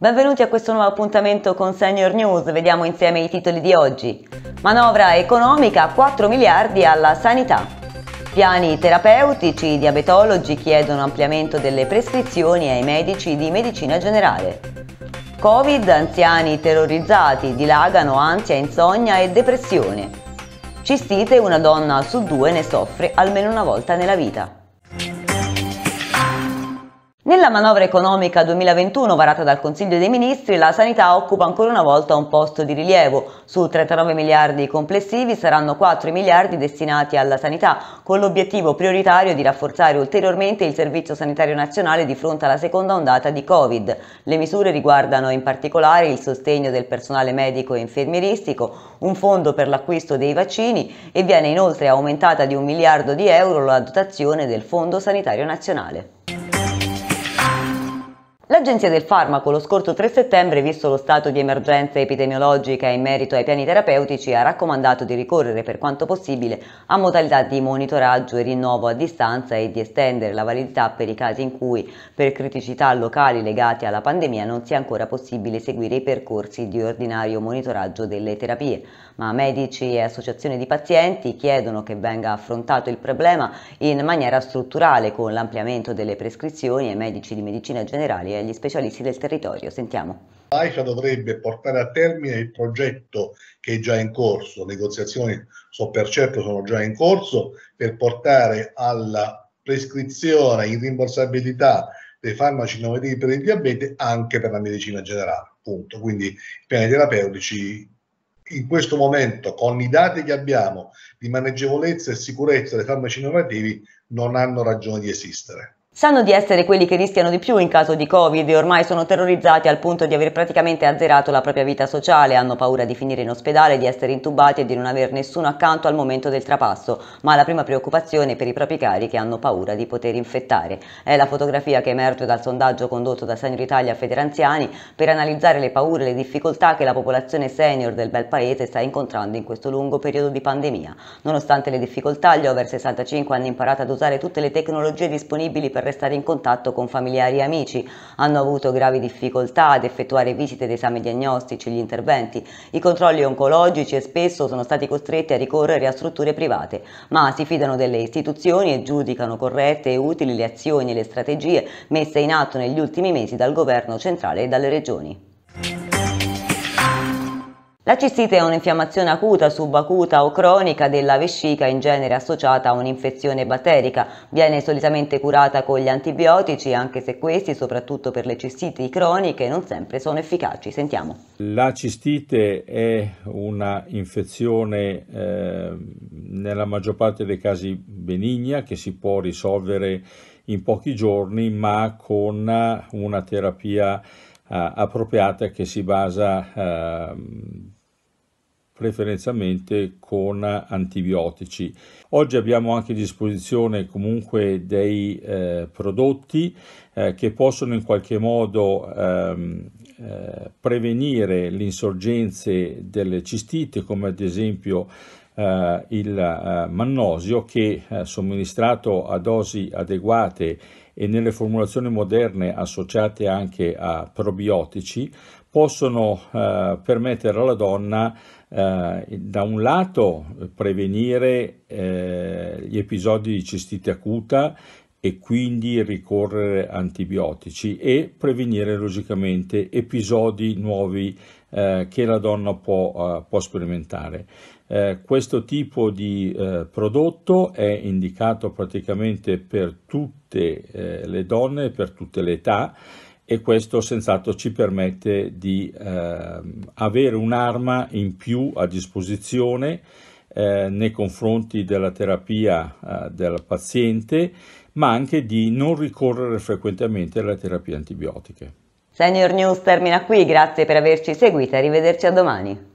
Benvenuti a questo nuovo appuntamento con Senior News, vediamo insieme i titoli di oggi. Manovra economica 4 miliardi alla sanità. Piani terapeutici, diabetologi chiedono ampliamento delle prescrizioni ai medici di medicina generale. Covid, anziani terrorizzati, dilagano ansia, insonnia e depressione. Cistite, una donna su due ne soffre almeno una volta nella vita. Nella manovra economica 2021 varata dal Consiglio dei Ministri, la sanità occupa ancora una volta un posto di rilievo. Su 39 miliardi complessivi saranno 4 miliardi destinati alla sanità, con l'obiettivo prioritario di rafforzare ulteriormente il Servizio Sanitario Nazionale di fronte alla seconda ondata di Covid. Le misure riguardano in particolare il sostegno del personale medico e infermieristico, un fondo per l'acquisto dei vaccini e viene inoltre aumentata di un miliardo di euro la dotazione del Fondo Sanitario Nazionale. L'Agenzia del Farmaco lo scorso 3 settembre, visto lo stato di emergenza epidemiologica in merito ai piani terapeutici, ha raccomandato di ricorrere per quanto possibile a modalità di monitoraggio e rinnovo a distanza e di estendere la validità per i casi in cui, per criticità locali legate alla pandemia, non sia ancora possibile seguire i percorsi di ordinario monitoraggio delle terapie. Ma medici e associazioni di pazienti chiedono che venga affrontato il problema in maniera strutturale con l'ampliamento delle prescrizioni ai medici di medicina generale e agli gli specialisti del territorio. Sentiamo. AISA dovrebbe portare a termine il progetto che è già in corso, negoziazioni so per certo sono già in corso, per portare alla prescrizione in rimborsabilità dei farmaci innovativi per il diabete anche per la medicina generale. Punto. Quindi i piani terapeutici in questo momento, con i dati che abbiamo di maneggevolezza e sicurezza dei farmaci innovativi, non hanno ragione di esistere. Sanno di essere quelli che rischiano di più in caso di Covid e ormai sono terrorizzati al punto di aver praticamente azzerato la propria vita sociale, hanno paura di finire in ospedale, di essere intubati e di non aver nessuno accanto al momento del trapasso, ma la prima preoccupazione è per i propri cari che hanno paura di poter infettare. È la fotografia che emerge dal sondaggio condotto da Senior Italia a Federanziani per analizzare le paure e le difficoltà che la popolazione senior del bel paese sta incontrando in questo lungo periodo di pandemia. Nonostante le difficoltà, gli over 65 hanno imparato ad usare tutte le tecnologie disponibili per per stare in contatto con familiari e amici. Hanno avuto gravi difficoltà ad effettuare visite ed esami diagnostici, gli interventi, i controlli oncologici e spesso sono stati costretti a ricorrere a strutture private, ma si fidano delle istituzioni e giudicano corrette e utili le azioni e le strategie messe in atto negli ultimi mesi dal governo centrale e dalle regioni. La cistite è un'infiammazione acuta, subacuta o cronica della vescica in genere associata a un'infezione batterica. Viene solitamente curata con gli antibiotici anche se questi, soprattutto per le cistiti croniche, non sempre sono efficaci. Sentiamo. La cistite è un'infezione eh, nella maggior parte dei casi benigna che si può risolvere in pochi giorni ma con una terapia eh, appropriata che si basa eh, preferenzialmente con antibiotici. Oggi abbiamo anche a disposizione comunque dei eh, prodotti eh, che possono in qualche modo ehm, eh, prevenire l'insorgenza delle cistite come ad esempio eh, il eh, mannosio che eh, somministrato a dosi adeguate e nelle formulazioni moderne associate anche a probiotici possono eh, permettere alla donna eh, da un lato prevenire eh, gli episodi di cistite acuta e quindi ricorrere a antibiotici e prevenire logicamente episodi nuovi eh, che la donna può, eh, può sperimentare. Eh, questo tipo di eh, prodotto è indicato praticamente per tutte eh, le donne, per tutte le età e questo senz'altro ci permette di eh, avere un'arma in più a disposizione eh, nei confronti della terapia eh, del paziente, ma anche di non ricorrere frequentemente alle terapie antibiotiche. Senior News termina qui, grazie per averci seguito, arrivederci a domani.